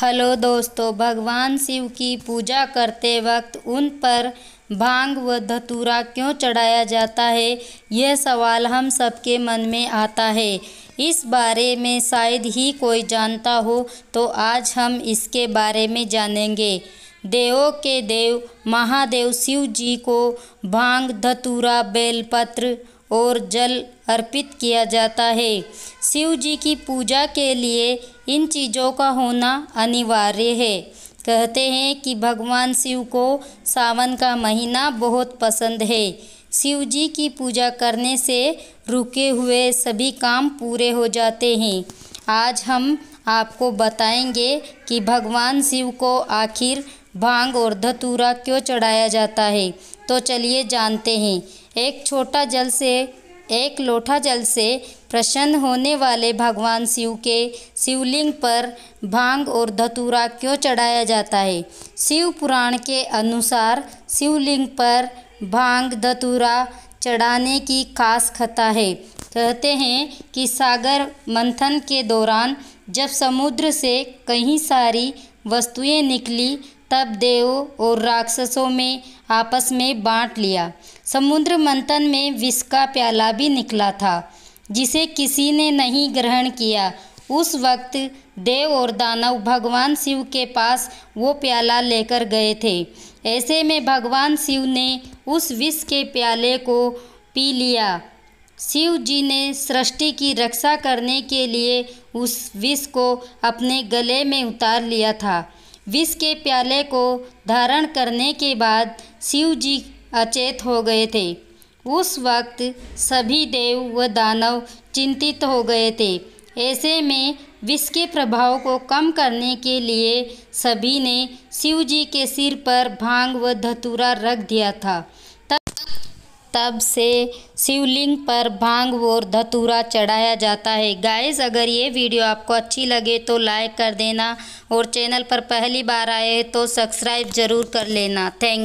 hello दोस्तों भगवान शिव की पूजा करते वक्त उन पर भांग व धतूरा क्यों चढ़ाया जाता है यह सवाल हम सबके मन में आता है इस बारे में शायद ही कोई जानता हो तो आज हम इसके बारे में जानेंगे देवों के देव महादेव शिव जी को भांग धतूरा बेलपत्र और जल अर्पित किया जाता है शिव जी की पूजा के लिए इन चीज़ों का होना अनिवार्य है कहते हैं कि भगवान शिव को सावन का महीना बहुत पसंद है शिव जी की पूजा करने से रुके हुए सभी काम पूरे हो जाते हैं आज हम आपको बताएंगे कि भगवान शिव को आखिर भांग और धतूरा क्यों चढ़ाया जाता है तो चलिए जानते हैं एक छोटा जल से एक लोटा जल से प्रसन्न होने वाले भगवान शिव के शिवलिंग पर भांग और धतूरा क्यों चढ़ाया जाता है शिव पुराण के अनुसार शिवलिंग पर भांग धतूरा चढ़ाने की खास कथा है कहते हैं कि सागर मंथन के दौरान जब समुद्र से कई सारी वस्तुएं निकली तब देवों और राक्षसों में आपस में बांट लिया समुद्र मंथन में विष का प्याला भी निकला था जिसे किसी ने नहीं ग्रहण किया उस वक्त देव और दानव भगवान शिव के पास वो प्याला लेकर गए थे ऐसे में भगवान शिव ने उस विष के प्याले को पी लिया शिव जी ने सृष्टि की रक्षा करने के लिए उस विष को अपने गले में उतार लिया था विष के प्याले को धारण करने के बाद शिव जी अचेत हो गए थे उस वक्त सभी देव व दानव चिंतित हो गए थे ऐसे में विष के प्रभाव को कम करने के लिए सभी ने शिव जी के सिर पर भांग व धतूरा रख दिया था तब तब से शिवलिंग पर भांग और धतूरा चढ़ाया जाता है गाइस अगर ये वीडियो आपको अच्छी लगे तो लाइक कर देना और चैनल पर पहली बार आए तो सब्सक्राइब ज़रूर कर लेना थैंक